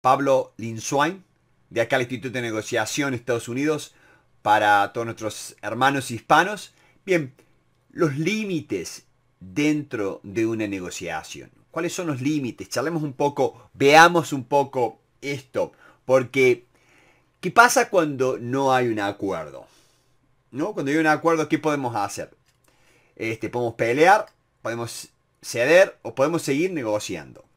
Pablo Linswain, de acá al Instituto de Negociación Estados Unidos, para todos nuestros hermanos hispanos. Bien, los límites dentro de una negociación. ¿Cuáles son los límites? Charlemos un poco, veamos un poco esto, porque ¿qué pasa cuando no hay un acuerdo? ¿No? Cuando hay un acuerdo, ¿qué podemos hacer? Este, podemos pelear, podemos ceder o podemos seguir negociando.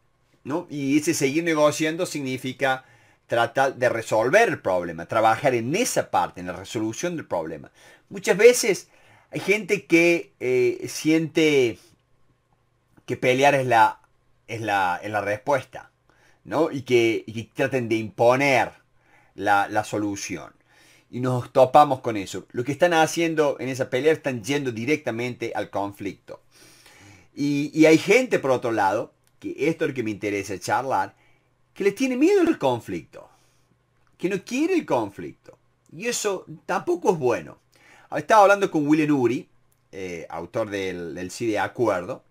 Y ese seguir negociando significa tratar de resolver el problema, trabajar en esa parte, en la resolución del problema. Muchas veces hay gente que eh, siente que pelear es la, es la, respuesta, ¿no? Y que, traten de imponer la, solución. Y nos topamos con eso. Lo que están haciendo en esa pelea están yendo directamente al conflicto. Y, y, hay gente, por otro lado, que esto es lo que me interesa charlar, que les tiene miedo el conflicto, que no quiere el conflicto. Y eso tampoco es bueno. Estaba hablando con William Uri, eh, autor del, del de Acuerdo.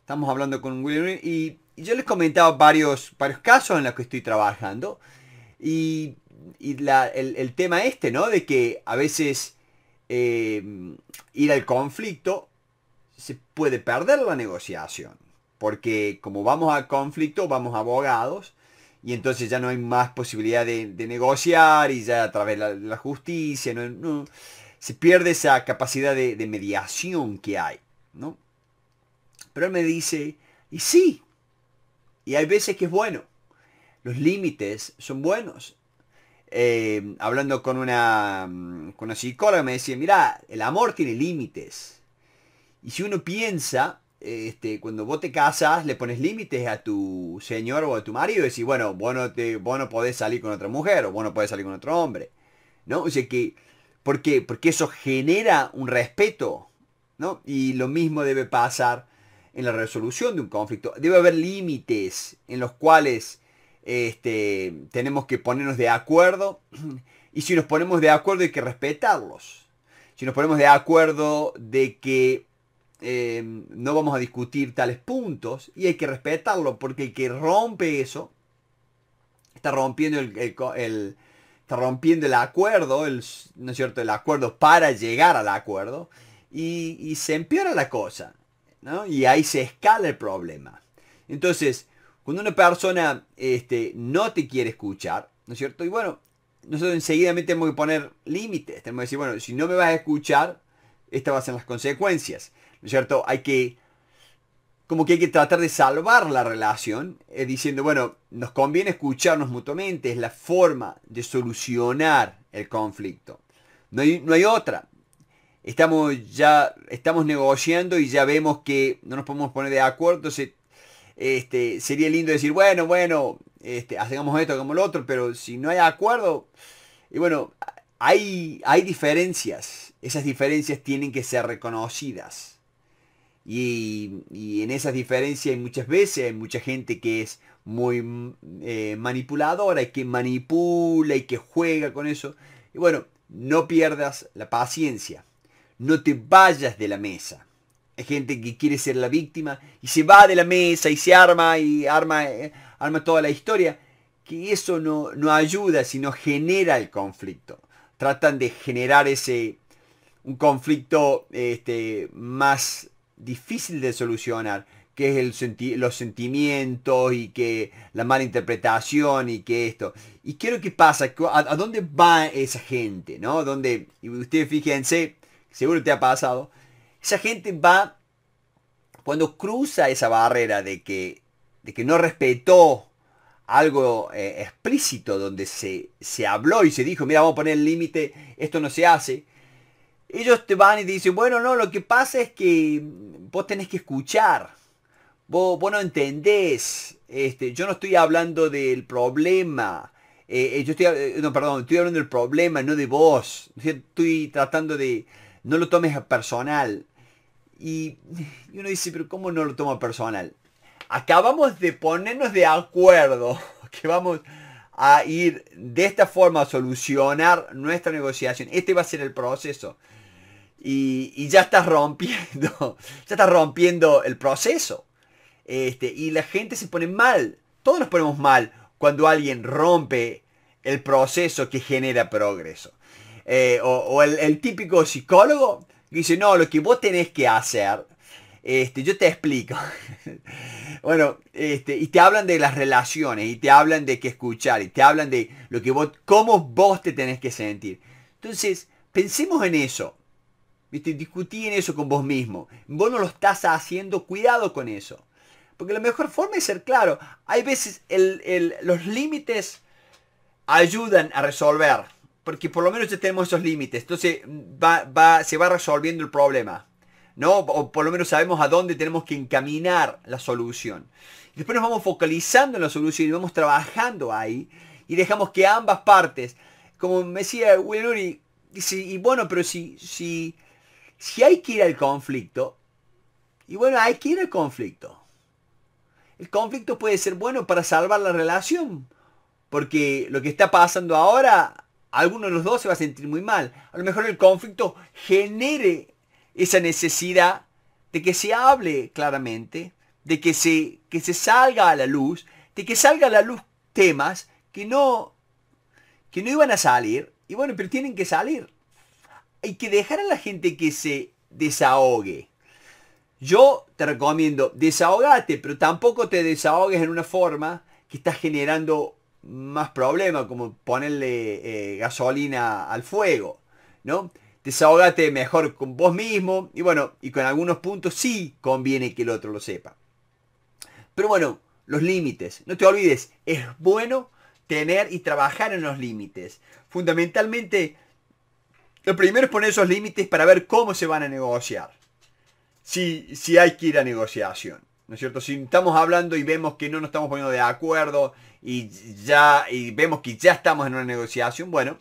Estamos hablando con William Uri y, yo les comentaba varios, casos en los que estoy trabajando. Y, el, tema este, ¿no? De que a veces eh, ir al conflicto se puede perder la negociación porque como vamos a conflicto, vamos abogados, y entonces ya no hay más posibilidad de, negociar y ya a través de la, justicia, se pierde esa capacidad de, mediación que hay, ¿no? Pero él me dice, y sí, y hay veces que es bueno, los límites son buenos. Eh, hablando con una, con una psicóloga me decía, mira, el amor tiene límites. Y si uno piensa este, cuando vos te casas, le pones límites a tu señor o a tu marido y decís, bueno, vos no, podés salir con otra mujer o vos no podés salir con otro hombre. ¿No? O sea que, ¿por qué? Porque eso genera un respeto, ¿no? Y lo mismo debe pasar en la resolución de un conflicto. Debe haber límites en los cuales este, tenemos que ponernos de acuerdo y si nos ponemos de acuerdo hay que respetarlos. Si nos ponemos de acuerdo de que eh, no vamos a discutir tales puntos y hay que respetarlo porque el que rompe eso está rompiendo el, está rompiendo el acuerdo, el, ¿no es cierto? El acuerdo para llegar al acuerdo y, se empeora la cosa, ¿no? Y ahí se escala el problema. Entonces, cuando una persona este, no te quiere escuchar, ¿no es cierto? Y bueno, nosotros enseguida tenemos que poner límites, tenemos que decir, bueno, si no me vas a escuchar, estas van a ser las consecuencias cierto? Hay que, como que hay que tratar de salvar la relación, eh, diciendo, bueno, nos conviene escucharnos mutuamente, es la forma de solucionar el conflicto. No hay, otra. Estamos ya, estamos negociando y ya vemos que no nos podemos poner de acuerdo, entonces este, sería lindo decir, bueno, bueno, este, hacemos hagamos esto, hagamos lo otro, pero si no hay acuerdo, y bueno, hay, hay diferencias, esas diferencias tienen que ser reconocidas. Y, en esas diferencias hay muchas veces, hay mucha gente que es muy mm, eh, manipuladora y que manipula y que juega con eso. Y bueno, no pierdas la paciencia. No te vayas de la mesa. Hay gente que quiere ser la víctima y se va de la mesa y se arma y arma, eh, arma toda la historia. Que eso no, ayuda, sino genera el conflicto. Tratan de generar ese, un conflicto este, más difícil de solucionar, que es el los sentimientos y que la mala interpretación y que esto. ¿Y qué es lo que pasa? ¿A, dónde va esa gente? ¿No? Donde, y ustedes fíjense, seguro te ha pasado, esa gente va, cuando cruza esa barrera de que, de que no respetó algo eh, explícito donde se, se habló y se dijo, mira, vamos a poner el límite, esto no se hace, ellos te van y te dicen, bueno, no, lo que pasa es que vos tenés que escuchar, vos, no entendés, este, yo no estoy hablando del problema, eh, eh, yo estoy, eh, no, perdón, estoy hablando del problema, no de vos, estoy tratando de, no lo tomes personal. Y, y uno dice, pero ¿cómo no lo tomo personal? Acabamos de ponernos de acuerdo que vamos a ir de esta forma a solucionar nuestra negociación. Este va a ser el proceso. Y, ya estás rompiendo, ya estás rompiendo el proceso. Este, y la gente se pone mal. Todos nos ponemos mal cuando alguien rompe el proceso que genera progreso. Eh, o, el, típico psicólogo dice, no, lo que vos tenés que hacer, este, yo te explico. bueno, este, y te hablan de las relaciones, y te hablan de qué escuchar, y te hablan de lo que vos, cómo vos te tenés que sentir. Entonces, pensemos en eso. ¿Viste? Discutí en eso con vos mismo. Vos no lo estás haciendo, cuidado con eso. Porque la mejor forma es ser claro. Hay veces los límites ayudan a resolver. Porque por lo menos ya tenemos esos límites. Entonces mm, va, va, se va resolviendo el problema. ¿no? O por lo menos sabemos a dónde tenemos que encaminar la solución. Después nos vamos focalizando en la solución y vamos trabajando ahí. Y dejamos que ambas partes, como me decía Willuri dice, y bueno, pero si, si si hay que ir al conflicto, y bueno, hay que ir al conflicto. El conflicto puede ser bueno para salvar la relación, porque lo que está pasando ahora, alguno de los dos se va a sentir muy mal. A lo mejor el conflicto genere esa necesidad de que se hable claramente, de que se, que se salga a la luz, de que salga a la luz temas que no, que no iban a salir, y bueno, pero tienen que salir hay que dejar a la gente que se desahogue. Yo te recomiendo, desahogate, pero tampoco te desahogues en una forma que estás generando más problemas, como ponerle eh, gasolina al fuego, ¿no? Desahogate mejor con vos mismo y bueno, y con algunos puntos sí conviene que el otro lo sepa. Pero bueno, los límites, no te olvides, es bueno tener y trabajar en los límites. Fundamentalmente lo primero es poner esos límites para ver cómo se van a negociar. Si, si hay que ir a negociación. ¿No es cierto? Si estamos hablando y vemos que no nos estamos poniendo de acuerdo y ya vemos que ya estamos en una negociación, bueno,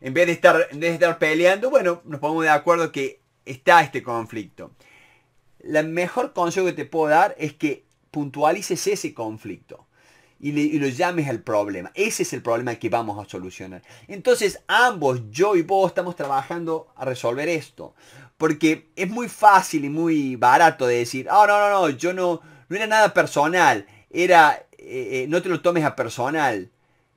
en vez de estar, de estar peleando, bueno, nos ponemos de acuerdo que está este conflicto. La mejor consejo que te puedo dar es que puntualices ese conflicto y, le, lo llames al problema. Ese es el problema que vamos a solucionar. Entonces ambos, yo y vos, estamos trabajando a resolver esto. Porque es muy fácil y muy barato de decir, oh, no, no, no, yo no, no era nada personal. Era, eh, eh, no te lo tomes a personal.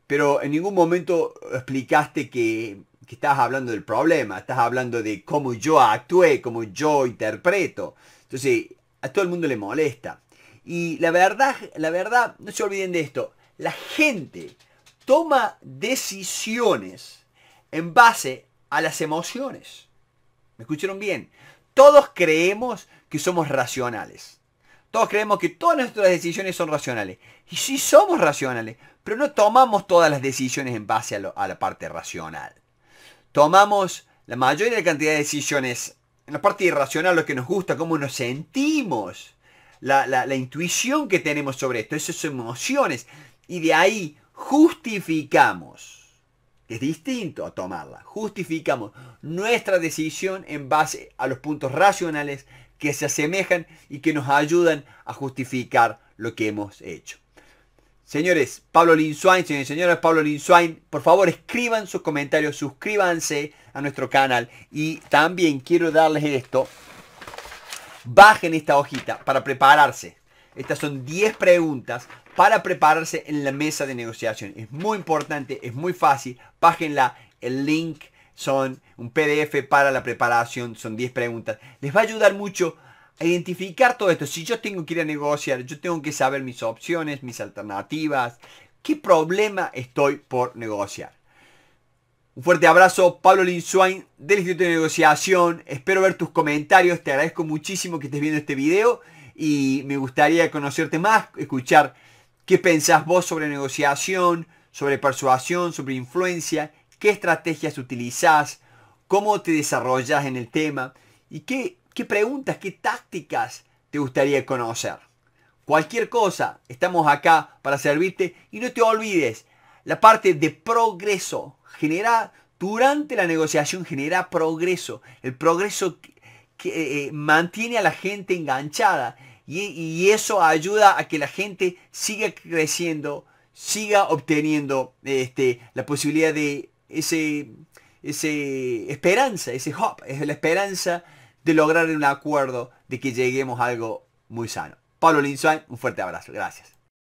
Pero en ningún momento explicaste que, que hablando del problema. Estás hablando de cómo yo actué, cómo yo interpreto. Entonces, a todo el mundo le molesta. Y la verdad, la verdad, no se olviden de esto, la gente toma decisiones en base a las emociones. ¿Me escucharon bien? Todos creemos que somos racionales. Todos creemos que todas nuestras decisiones son racionales. Y sí somos racionales, pero no tomamos todas las decisiones en base a, la parte racional. Tomamos la mayor cantidad de decisiones en la parte irracional, lo que nos gusta, cómo nos sentimos, la, intuición que tenemos sobre esto, esas emociones. Y de ahí justificamos. Es distinto a tomarla. Justificamos nuestra decisión en base a los puntos racionales que se asemejan y que nos ayudan a justificar lo que hemos hecho. Señores, Pablo Linsuain, señores, señores, Pablo Linsuain, por favor escriban sus comentarios, suscríbanse a nuestro canal y también quiero darles esto. Bajen esta hojita para prepararse. Estas son 10 preguntas para prepararse en la mesa de negociación. Es muy importante, es muy fácil. Bájenla, el link son un PDF para la preparación, son 10 preguntas. Les va a ayudar mucho a identificar todo esto. Si yo tengo que ir a negociar, yo tengo que saber mis opciones, mis alternativas, qué problema estoy por negociar. Un fuerte abrazo, Pablo Linswain del Instituto de Negociación. Espero ver tus comentarios. Te agradezco muchísimo que estés viendo este video y me gustaría conocerte más, escuchar qué pensás vos sobre negociación, sobre persuasión, sobre influencia, qué estrategias utilizás, cómo te desarrollas en el tema y qué preguntas, qué tácticas te gustaría conocer. Cualquier cosa, estamos acá para servirte y no te olvides la parte de progreso genera, durante la negociación genera progreso. El progreso que, eh, eh, mantiene a la gente enganchada y, eso ayuda a que la gente siga creciendo, siga obteniendo este, la posibilidad de ese, esperanza, ese hop, es la esperanza de lograr un acuerdo, de que lleguemos a algo muy sano. Pablo Linsuán, un fuerte abrazo. Gracias.